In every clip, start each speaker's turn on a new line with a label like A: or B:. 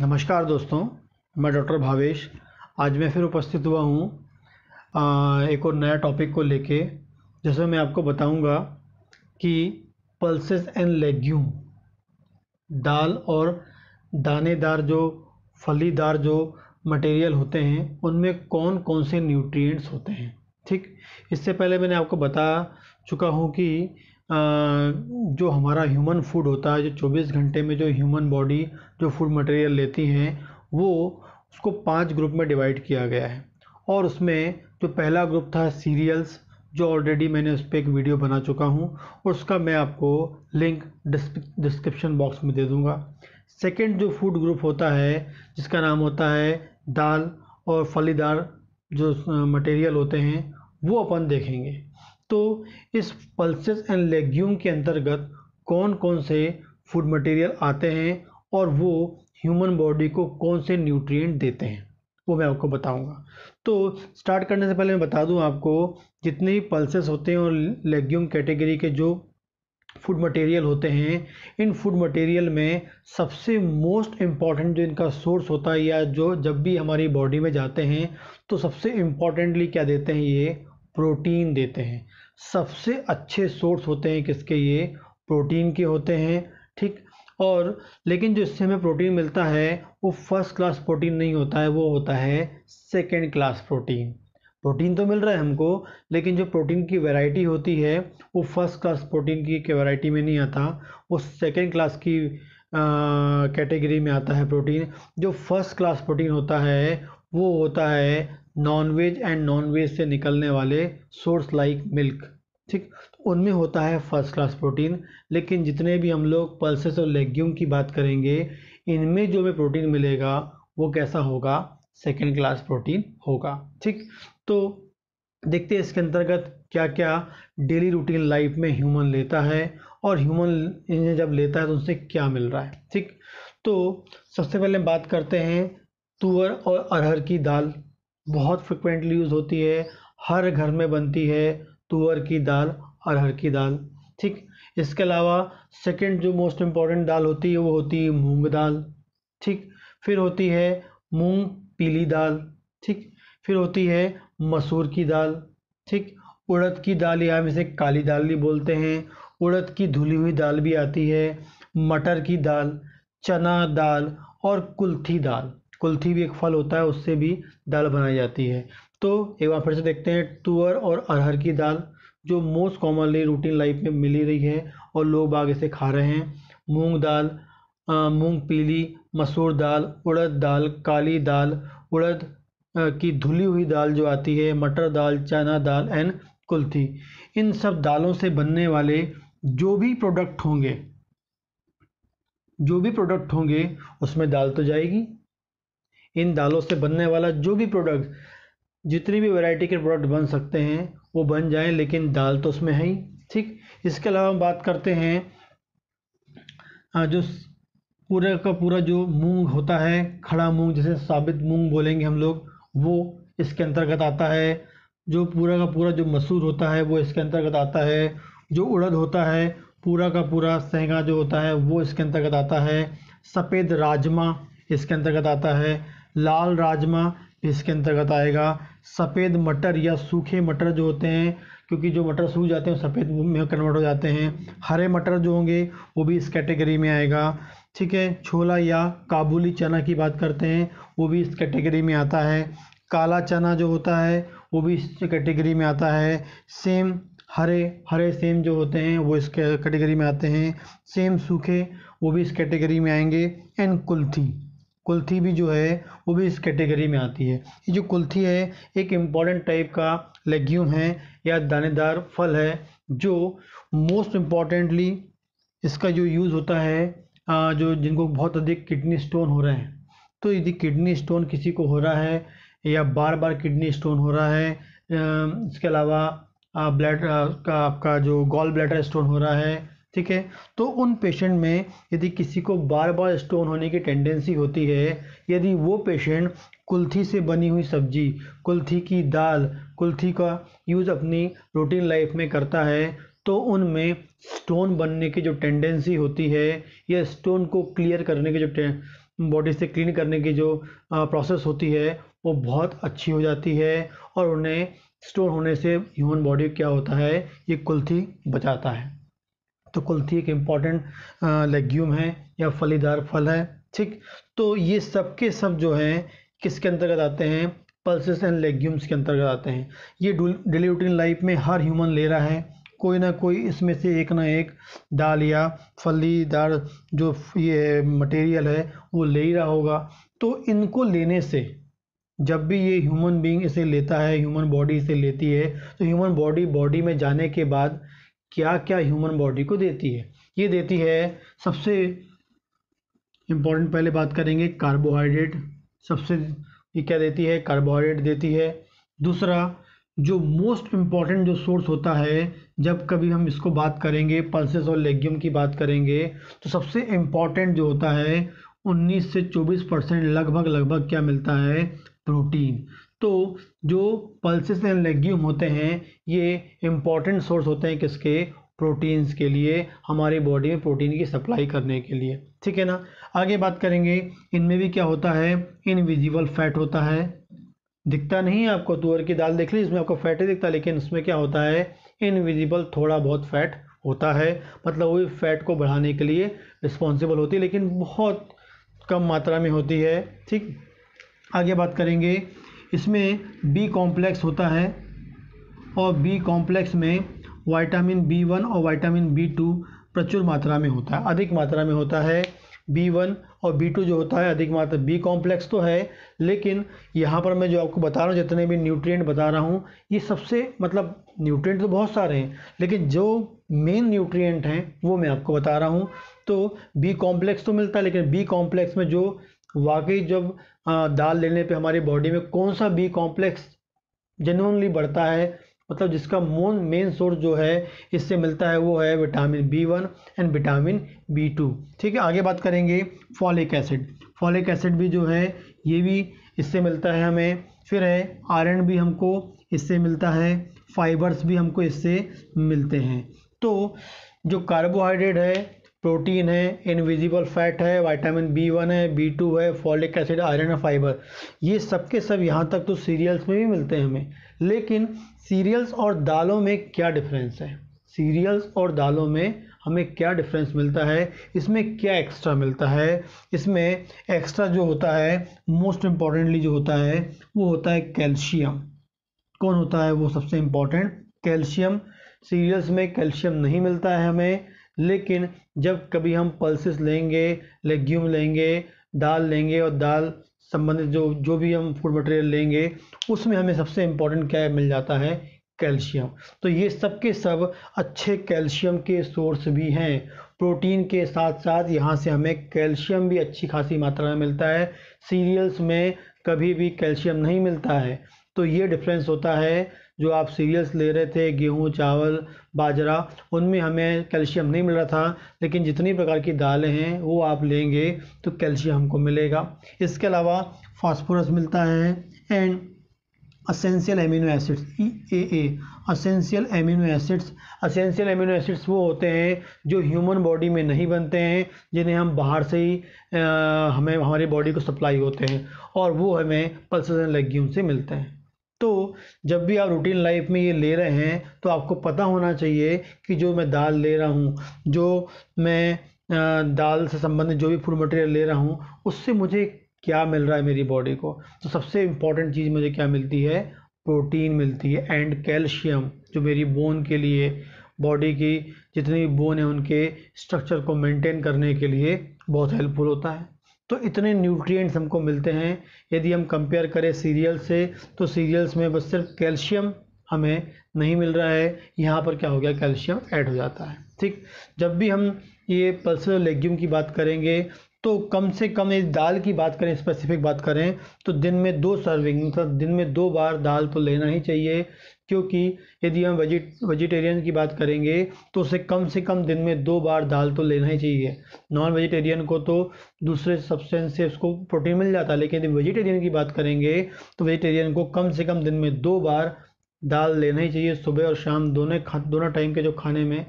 A: नमस्कार दोस्तों मैं डॉक्टर भावेश आज मैं फिर उपस्थित हुआ हूँ एक और नया टॉपिक को लेके जैसे मैं आपको बताऊँगा कि पल्सेस एंड लेग्यूम दाल और दानेदार जो फलीदार जो मटेरियल होते हैं उनमें कौन कौन से न्यूट्रिएंट्स होते हैं ठीक इससे पहले मैंने आपको बता चुका हूँ कि जो हमारा ह्यूमन फूड होता है जो 24 घंटे में जो ह्यूमन बॉडी जो फूड मटेरियल लेती हैं वो उसको पांच ग्रुप में डिवाइड किया गया है और उसमें जो पहला ग्रुप था सीरियल्स जो ऑलरेडी मैंने उस पर एक वीडियो बना चुका हूँ और उसका मैं आपको लिंक डिस्क्रिप्शन बॉक्स में दे दूँगा सेकेंड जो फूड ग्रुप होता है जिसका नाम होता है दाल और फलीदार जो मटेरियल होते हैं वो अपन देखेंगे तो इस पल्सेस एंड लेग्यूम के अंतर्गत कौन कौन से फूड मटेरियल आते हैं और वो ह्यूमन बॉडी को कौन से न्यूट्रिएंट देते हैं वो मैं आपको बताऊंगा तो स्टार्ट करने से पहले मैं बता दूं आपको जितने भी पल्सेस होते हैं और लेग्यूम कैटेगरी के जो फूड मटेरियल होते हैं इन फूड मटेरियल में सबसे मोस्ट इम्पॉर्टेंट जो इनका सोर्स होता है या जो जब भी हमारी बॉडी में जाते हैं तो सबसे इम्पॉर्टेंटली क्या देते हैं ये प्रोटीन देते हैं सबसे अच्छे सोर्स होते हैं किसके ये प्रोटीन के होते हैं ठीक और लेकिन जो इससे हमें प्रोटीन मिलता है वो फर्स्ट क्लास प्रोटीन नहीं होता है वो होता है सेकेंड क्लास प्रोटीन प्रोटीन तो मिल रहा है हमको लेकिन जो प्रोटीन की वैरायटी होती है वो फर्स्ट क्लास प्रोटीन की वैरायटी में नहीं आता वो सेकेंड क्लास की कैटेगरी में आता है प्रोटीन जो फर्स्ट क्लास प्रोटीन होता है वो होता है नॉनवेज एंड नॉनवेज से निकलने वाले सोर्स लाइक मिल्क ठीक तो उनमें होता है फर्स्ट क्लास प्रोटीन लेकिन जितने भी हम लोग पल्सेस और लेग्यूम की बात करेंगे इनमें जो हमें प्रोटीन मिलेगा वो कैसा होगा सेकेंड क्लास प्रोटीन होगा ठीक तो देखते हैं इसके अंतर्गत क्या क्या डेली रूटीन लाइफ में ह्यूमन लेता है और ह्यूमन इन्हें जब लेता है तो उनसे क्या मिल रहा है ठीक तो सबसे पहले बात करते हैं तुअर और अरहर की दाल बहुत फ्रिक्वेंटली यूज़ होती है हर घर में बनती है तुअर की दाल अरहर की दाल ठीक इसके अलावा सेकंड जो मोस्ट इम्पॉर्टेंट दाल होती है वो होती है मूंग दाल ठीक फिर होती है मूंग पीली दाल ठीक फिर होती है मसूर की दाल ठीक उड़द की दाल या हम इसे काली दाल भी बोलते हैं उड़द की धुली हुई दाल भी आती है मटर की दाल चना दाल और कुल्थी दाल कुल्थी भी एक फल होता है उससे भी दाल बनाई जाती है तो एक बार फिर से देखते हैं तुअर और अरहर की दाल जो मोस्ट कॉमनली रूटीन लाइफ में मिली रही है और लोग बाग इसे खा रहे हैं मूंग दाल मूंग पीली मसूर दाल उड़द दाल काली दाल उड़द की धुली हुई दाल जो आती है मटर दाल चना दाल एंड कुल्थी इन सब दालों से बनने वाले जो भी प्रोडक्ट होंगे जो भी प्रोडक्ट होंगे उसमें दाल तो जाएगी इन दालों से बनने वाला जो भी प्रोडक्ट जितनी भी वैरायटी के प्रोडक्ट बन सकते हैं वो बन जाएं लेकिन दाल तो उसमें है ही ठीक इसके अलावा हम बात करते हैं जो पूरे का पूरा जो मूंग होता है खड़ा मूंग जैसे साबित मूंग बोलेंगे हम लोग वो इसके अंतर्गत आता है जो पूरा का पूरा जो मसूर होता है वो इसके अंतर्गत आता है जो उड़द होता है पूरा का पूरा सहगा जो होता है वो इसके अंतर्गत आता है सफ़ेद राजमा इसके अंतर्गत आता है लाल राजमा इसके अंतर्गत आएगा सफ़ेद मटर या सूखे मटर जो होते हैं क्योंकि जो मटर सूख जाते हैं सफ़ेद में कन्वर्ट हो जाते हैं हरे मटर जो होंगे वो भी इस कैटेगरी में आएगा ठीक है छोला या काबुली चना की बात करते हैं वो भी इस कैटेगरी में आता है काला चना जो होता है वो भी इस कैटेगरी में आता है सेम हरे हरे सेम जो होते हैं वो इस कैटेगरी में आते हैं सेम सूखे वो भी इस कैटेगरी में आएंगे एंड कुल्थी कुल्थी भी जो है वो भी इस कैटेगरी में आती है ये जो कुल्थी है एक इम्पॉर्टेंट टाइप का लेग्यूम है या दानेदार फल है जो मोस्ट इम्पॉर्टेंटली इसका जो यूज़ होता है जो जिनको बहुत अधिक किडनी स्टोन हो रहे हैं तो यदि किडनी स्टोन किसी को हो रहा है या बार बार किडनी स्टोन हो रहा है इसके अलावा ब्लड का आपका जो गॉल ब्लैडर स्टोन हो रहा है ठीक है तो उन पेशेंट में यदि किसी को बार बार स्टोन होने की टेंडेंसी होती है यदि वो पेशेंट कुल्थी से बनी हुई सब्जी कुल्थी की दाल कुल्थी का यूज़ अपनी रूटीन लाइफ में करता है तो उनमें स्टोन बनने की जो टेंडेंसी होती है या स्टोन को क्लियर करने की जो बॉडी से क्लीन करने की जो प्रोसेस होती है वो बहुत अच्छी हो जाती है और उन्हें स्टोन होने से ह्यूमन बॉडी क्या होता है ये कुल्थी बचाता है तो कुल्थी एक इम्पॉर्टेंट लेग्यूम है या फलीदार फल है ठीक तो ये सब के सब जो हैं किसके अंतर्गत आते हैं पल्सेस एंड लेग्यूम्स के अंतर्गत आते हैं ये डेली रूटीन लाइफ में हर ह्यूमन ले रहा है कोई ना कोई इसमें से एक ना एक दाल या फलीदार जो ये मटेरियल है वो ले ही रहा होगा तो इनको लेने से जब भी ये ह्यूमन बीइंग इसे लेता है ह्यूमन बॉडी इसे लेती है तो ह्यूमन बॉडी बॉडी में जाने के बाद क्या क्या ह्यूमन बॉडी को देती है ये देती है सबसे इम्पोर्टेंट पहले बात करेंगे कार्बोहाइड्रेट सबसे ये क्या देती है कार्बोहाइड्रेट देती है दूसरा जो मोस्ट इम्पॉर्टेंट जो सोर्स होता है जब कभी हम इसको बात करेंगे पल्सेस और लेग्यूम की बात करेंगे तो सबसे इम्पॉर्टेंट जो होता है 19 से 24 परसेंट लगभग लगभग क्या मिलता है प्रोटीन तो जो पल्सेस एंड लेग्यूम होते हैं ये इम्पॉर्टेंट सोर्स होते हैं किसके प्रोटीन्स के लिए हमारी बॉडी में प्रोटीन की सप्लाई करने के लिए ठीक है ना आगे बात करेंगे इनमें भी क्या होता है इनविजिबल फैट होता है दिखता नहीं है आपको तुअर की दाल देख ली इसमें आपको फैट ही दिखता लेकिन उसमें क्या होता है इनविजिबल थोड़ा बहुत फैट होता है मतलब वो फैट को बढ़ाने के लिए रिस्पॉन्सिबल होती है लेकिन बहुत कम मात्रा में होती है ठीक आगे बात करेंगे इसमें बी कॉम्प्लेक्स होता है और बी कॉम्प्लेक्स में वाइटामिन बी वन और वाइटामिन बी टू प्रचुर मात्रा में होता है अधिक मात्रा में होता है बी वन और बी टू जो होता है अधिक मात्रा बी कॉम्प्लेक्स तो है लेकिन यहाँ पर मैं जो आपको बता रहा हूँ जितने भी न्यूट्रिएंट बता रहा हूँ ये सबसे मतलब न्यूट्रिएंट तो बहुत सारे हैं लेकिन जो मेन न्यूट्रिएंट हैं वो मैं आपको बता रहा हूँ तो बी कॉम्प्लेक्स तो मिलता है लेकिन बी कॉम्प्लेक्स में जो वाकई जब दाल लेने पे हमारी बॉडी में कौन सा बी कॉम्प्लेक्स जेनुअनली बढ़ता है मतलब जिसका मोन मेन सोर्स जो है इससे मिलता है वो है vitamin B one and vitamin B two ठीक है आगे बात करेंगे फॉलिक एसिड फॉलिक एसिड भी जो है ये भी इससे मिलता है हमें फिर है आयरन भी हमको इससे मिलता है फाइबर्स भी हमको इससे मिलते हैं तो जो कार्बोहाइड्रेट है प्रोटीन है इनविजिबल फैट है विटामिन बी वन है बी टू है फॉलिक एसिड आयरन और फाइबर ये सब के सब यहाँ तक तो सीरियल्स में भी मिलते हैं हमें लेकिन सीरियल्स और दालों में क्या डिफरेंस है सीरियल्स और दालों में हमें क्या डिफरेंस मिलता है इसमें क्या एक्स्ट्रा मिलता है इसमें एक्स्ट्रा जो होता है मोस्ट इम्पॉर्टेंटली जो होता है वो होता है कैल्शियम कौन होता है वो सबसे इम्पॉर्टेंट कैल्शियम सीरियल्स में कैल्शियम नहीं मिलता है हमें लेकिन जब कभी हम पल्सेस लेंगे लेग्यूम लेंगे दाल लेंगे और दाल संबंधित जो जो भी हम फूड मटेरियल लेंगे उसमें हमें सबसे इम्पोर्टेंट क्या मिल जाता है कैल्शियम तो ये सब के सब अच्छे कैल्शियम के सोर्स भी हैं प्रोटीन के साथ साथ यहाँ से हमें कैल्शियम भी अच्छी खासी मात्रा में मिलता है सीरियल्स में कभी भी कैल्शियम नहीं मिलता है तो ये डिफरेंस होता है जो आप सीरियल्स ले रहे थे गेहूँ चावल बाजरा उनमें हमें कैल्शियम नहीं मिल रहा था लेकिन जितनी प्रकार की दालें हैं वो आप लेंगे तो कैल्शियम हमको मिलेगा इसके अलावा फास्फोरस मिलता है and essential amino acids E A A essential amino acids essential amino acids वो होते हैं जो ह्यूमन बॉडी में नहीं बनते हैं जिन्हें हम बाहर से ही आ, हमें हमारी बॉडी को सप्लाई होते हैं और वो हमें पल्सेशन लेग्यूम से मिलते हैं तो जब भी आप रूटीन लाइफ में ये ले रहे हैं तो आपको पता होना चाहिए कि जो मैं दाल ले रहा हूँ जो मैं दाल से संबंधित जो भी फूड मटेरियल ले रहा हूँ उससे मुझे क्या मिल रहा है मेरी बॉडी को तो सबसे इम्पॉर्टेंट चीज़ मुझे क्या मिलती है प्रोटीन मिलती है एंड कैल्शियम जो मेरी बोन के लिए बॉडी की जितनी भी बोन है उनके स्ट्रक्चर को मेंटेन करने के लिए बहुत हेल्पफुल होता है तो इतने न्यूट्रिएंट्स हमको मिलते हैं यदि हम कंपेयर करें सीरियल से तो सीरियल्स में बस सिर्फ कैल्शियम हमें नहीं मिल रहा है यहाँ पर क्या हो गया कैल्शियम ऐड हो जाता है ठीक जब भी हम ये पल्सर लेग्यूम की बात करेंगे तो कम से कम इस दाल की बात करें स्पेसिफिक बात करें तो दिन में दो सर्विंग मतलब दिन में दो बार दाल तो लेना ही चाहिए क्योंकि यदि हम वेजिट वेजिटेरियन की बात करेंगे तो उसे कम से कम दिन में दो बार दाल तो लेना ही चाहिए नॉन वेजिटेरियन को तो दूसरे सब्सटेंस से उसको प्रोटीन मिल जाता है लेकिन यदि वेजिटेरियन की बात करेंगे तो वेजिटेरियन को कम से कम दिन में दो बार दाल लेना ही चाहिए सुबह और शाम दोनों खा दोनों टाइम के जो खाने में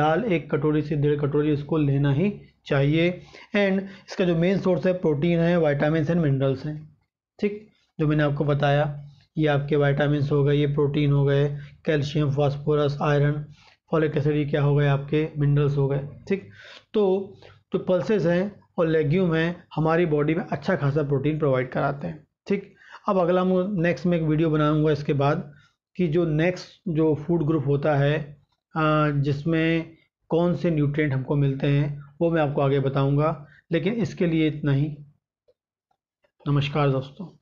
A: दाल एक कटोरी से डेढ़ कटोरी उसको लेना ही चाहिए एंड इसका जो मेन सोर्स है प्रोटीन है वाइटामिन एंड मिनरल्स हैं ठीक जो मैंने आपको बताया ये आपके वाइटामस हो गए ये प्रोटीन हो गए calcium phosphorus iron folic acid क्या हो गए आपके मिनरल्स हो गए ठीक तो जो तो पल्सेस हैं और लेग्यूम हैं हमारी बॉडी में अच्छा खासा प्रोटीन प्रोवाइड कराते हैं ठीक अब अगला नेक्स्ट में एक वीडियो बनाऊंगा इसके बाद कि जो नेक्स्ट जो फूड ग्रुप होता है जिसमें कौन से न्यूट्रिएंट हमको मिलते हैं वो मैं आपको आगे बताऊंगा लेकिन इसके लिए इतना ही नमस्कार दोस्तों